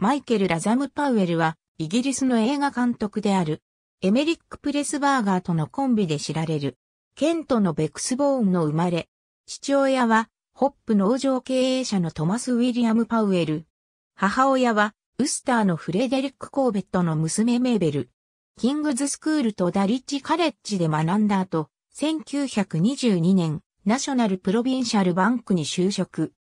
マイケル・ラザム・パウエルは、イギリスの映画監督である、エメリック・プレスバーガーとのコンビで知られる、ケントのベクスボーンの生まれ、父親は、ホップ農場経営者のトマス・ウィリアム・パウエル。母親は、ウスターのフレデリック・コーベットの娘メーベル。キングズスクールとダリッチ・カレッジで学んだ後、1922年、ナショナル・プロビンシャル・バンクに就職。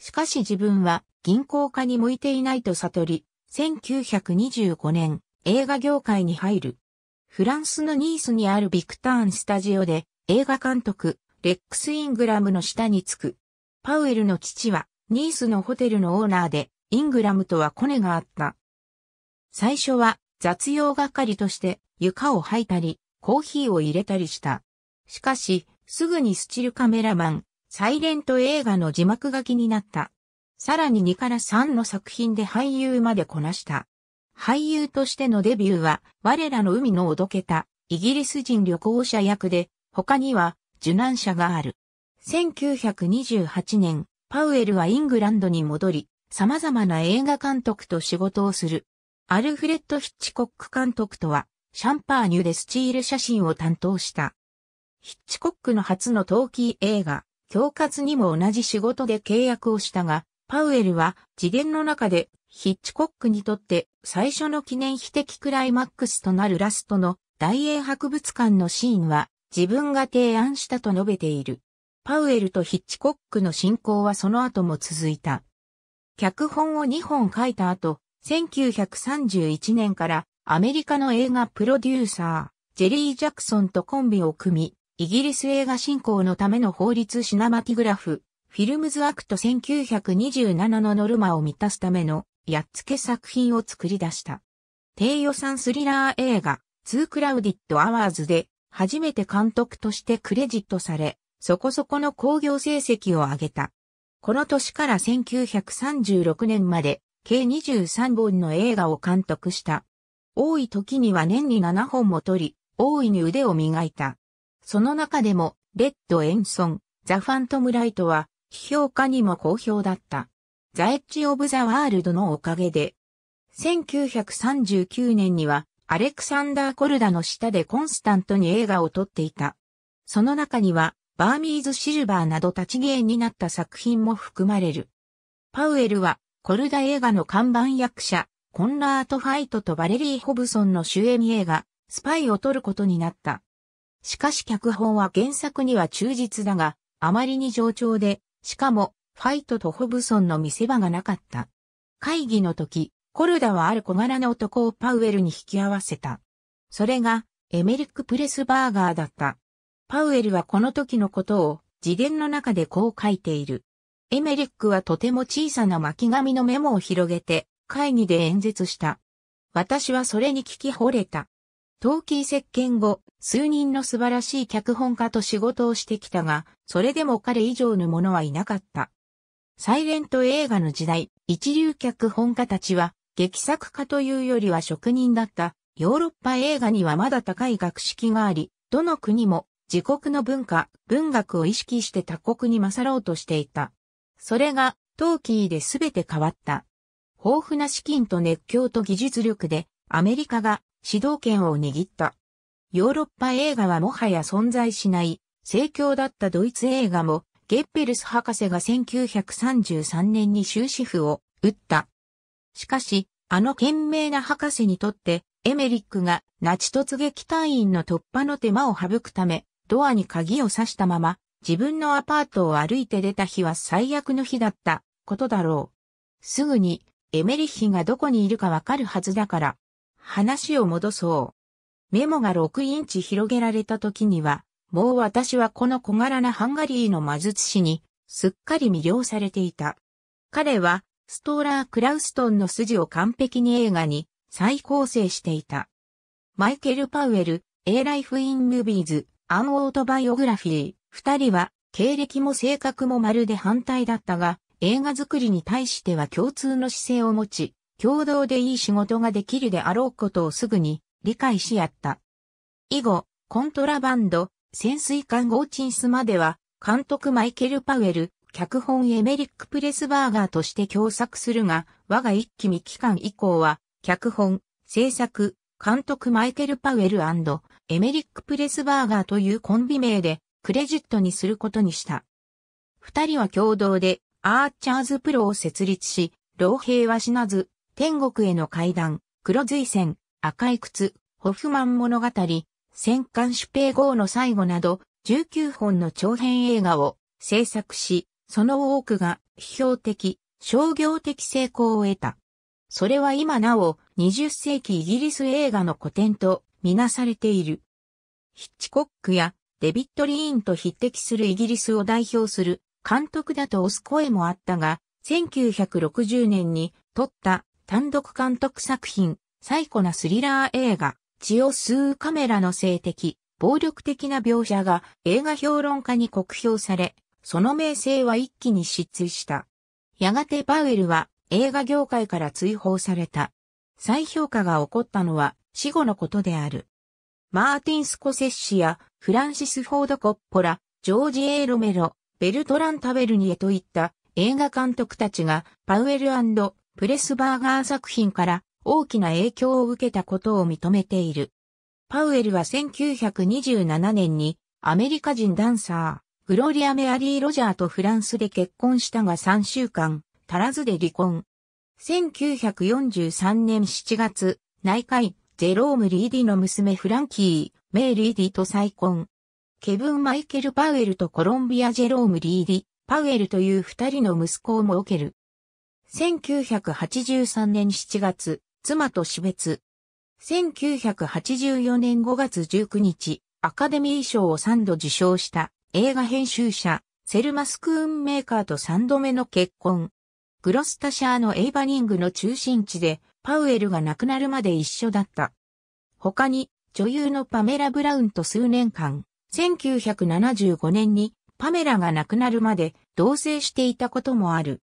しかし自分は銀行家に向いていないと悟り、1925年映画業界に入る。フランスのニースにあるビクターンスタジオで映画監督レックス・イングラムの下につく。パウエルの父はニースのホテルのオーナーでイングラムとはコネがあった。最初は雑用係として床を吐いたりコーヒーを入れたりした。しかしすぐにスチルカメラマン、サイレント映画の字幕が気になった。さらに2から3の作品で俳優までこなした。俳優としてのデビューは、我らの海のおどけた、イギリス人旅行者役で、他には、受難者がある。1928年、パウエルはイングランドに戻り、様々な映画監督と仕事をする。アルフレッド・ヒッチコック監督とは、シャンパーニュでスチール写真を担当した。ヒッチコックの初のキー映画、恐喝にも同じ仕事で契約をしたが、パウエルは次元の中でヒッチコックにとって最初の記念碑的クライマックスとなるラストの大英博物館のシーンは自分が提案したと述べている。パウエルとヒッチコックの進行はその後も続いた。脚本を2本書いた後、1931年からアメリカの映画プロデューサー、ジェリー・ジャクソンとコンビを組み、イギリス映画振興のための法律シナマティグラフ、フィルムズアクト1927のノルマを満たすための、やっつけ作品を作り出した。低予算スリラー映画、ツークラウディットアワーズで、初めて監督としてクレジットされ、そこそこの興行成績を上げた。この年から1936年まで、計23本の映画を監督した。多い時には年に7本も撮り、大いに腕を磨いた。その中でも、レッド・エンソン、ザ・ファントム・ライトは、批評家にも好評だった。ザ・エッジ・オブ・ザ・ワールドのおかげで、1939年には、アレクサンダー・コルダの下でコンスタントに映画を撮っていた。その中には、バーミーズ・シルバーなど立ち芸になった作品も含まれる。パウエルは、コルダ映画の看板役者、コンラート・ファイトとバレリー・ホブソンの主演映画、スパイを撮ることになった。しかし脚本は原作には忠実だが、あまりに冗長で、しかも、ファイトとホブソンの見せ場がなかった。会議の時、コルダはある小柄な男をパウエルに引き合わせた。それが、エメリック・プレスバーガーだった。パウエルはこの時のことを、自伝の中でこう書いている。エメリックはとても小さな巻紙のメモを広げて、会議で演説した。私はそれに聞き惚れた。陶器石鹸後、数人の素晴らしい脚本家と仕事をしてきたが、それでも彼以上のものはいなかった。サイレント映画の時代、一流脚本家たちは、劇作家というよりは職人だったヨーロッパ映画にはまだ高い学識があり、どの国も自国の文化、文学を意識して他国に勝ろうとしていた。それが、トーキーで全て変わった。豊富な資金と熱狂と技術力で、アメリカが指導権を握った。ヨーロッパ映画はもはや存在しない、盛況だったドイツ映画も、ゲッペルス博士が1933年に終止符を打った。しかし、あの懸命な博士にとって、エメリックがナチ突撃隊員の突破の手間を省くため、ドアに鍵を刺したまま、自分のアパートを歩いて出た日は最悪の日だったことだろう。すぐに、エメリッヒがどこにいるかわかるはずだから、話を戻そう。メモが6インチ広げられた時には、もう私はこの小柄なハンガリーの魔術師に、すっかり魅了されていた。彼は、ストーラー・クラウストンの筋を完璧に映画に再構成していた。マイケル・パウエル、A Life in Movies、アン・オートバイオグラフィー、二人は、経歴も性格もまるで反対だったが、映画作りに対しては共通の姿勢を持ち、共同でいい仕事ができるであろうことをすぐに理解し合った。以後、コントラバンド、潜水艦ゴーチンスまでは、監督マイケル・パウエル、脚本エメリック・プレスバーガーとして共作するが、我が一期未期間以降は、脚本、制作、監督マイケル・パウエルエメリック・プレスバーガーというコンビ名でクレジットにすることにした。二人は共同でアーチャーズプロを設立し、老兵は死なず天国への階段、黒随戦、赤い靴、ホフマン物語、戦艦主兵号の最後など、19本の長編映画を制作し、その多くが批評的、商業的成功を得た。それは今なお20世紀イギリス映画の古典とみなされている。ヒッチコックやデビット・リーンと匹敵するイギリスを代表する監督だと推す声もあったが、1960年に撮った単独監督作品、最古なスリラー映画、血を吸うカメラの性的、暴力的な描写が映画評論家に酷評され、その名声は一気に失墜した。やがてパウエルは映画業界から追放された。再評価が起こったのは死後のことである。マーティン・スコセッシやフランシス・フォード・コッポラ、ジョージ・エー・ロメロ、ベルトラン・タベルニエといった映画監督たちがパウエルプレスバーガー作品から大きな影響を受けたことを認めている。パウエルは1927年にアメリカ人ダンサー、グロリア・メアリー・ロジャーとフランスで結婚したが3週間、足らずで離婚。1943年7月、内海、ジェローム・リーディの娘フランキー、メイ・リーディと再婚。ケブン・マイケル・パウエルとコロンビア・ジェローム・リーディ、パウエルという二人の息子を設ける。1983年7月、妻と死別。1984年5月19日、アカデミー賞を3度受賞した映画編集者、セルマスクーンメーカーと3度目の結婚。グロスタシャーのエイバニングの中心地で、パウエルが亡くなるまで一緒だった。他に、女優のパメラ・ブラウンと数年間、1975年にパメラが亡くなるまで同棲していたこともある。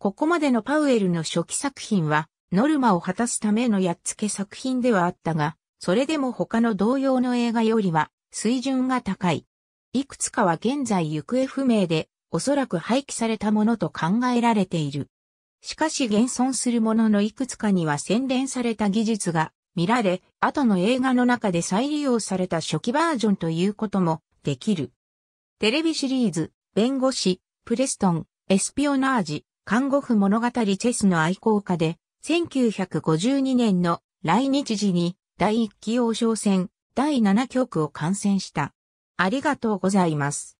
ここまでのパウエルの初期作品は、ノルマを果たすためのやっつけ作品ではあったが、それでも他の同様の映画よりは水準が高い。いくつかは現在行方不明で、おそらく廃棄されたものと考えられている。しかし現存するもののいくつかには洗練された技術が見られ、後の映画の中で再利用された初期バージョンということもできる。テレビシリーズ、弁護士、プレストン、エスピオナージ、看護婦物語チェスの愛好家で、1952年の来日時に第1期王将戦第7局を観戦した。ありがとうございます。